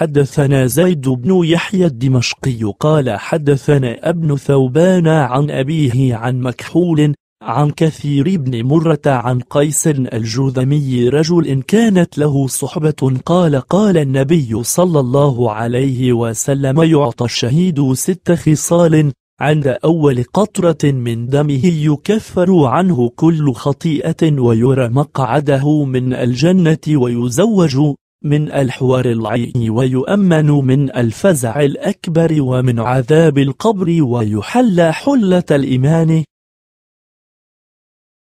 حدثنا زيد بن يحيى الدمشقي قال حدثنا ابن ثوبان عن أبيه عن مكحول عن كثير بن مرة عن قيس الجذمي رجل كانت له صحبة قال قال النبي صلى الله عليه وسلم يعطى الشهيد ست خصال عند أول قطرة من دمه يكفر عنه كل خطيئة ويرى مقعده من الجنة ويزوج من الحوار العين ويؤمن من الفزع الأكبر ومن عذاب القبر ويحلى حلة الإيمان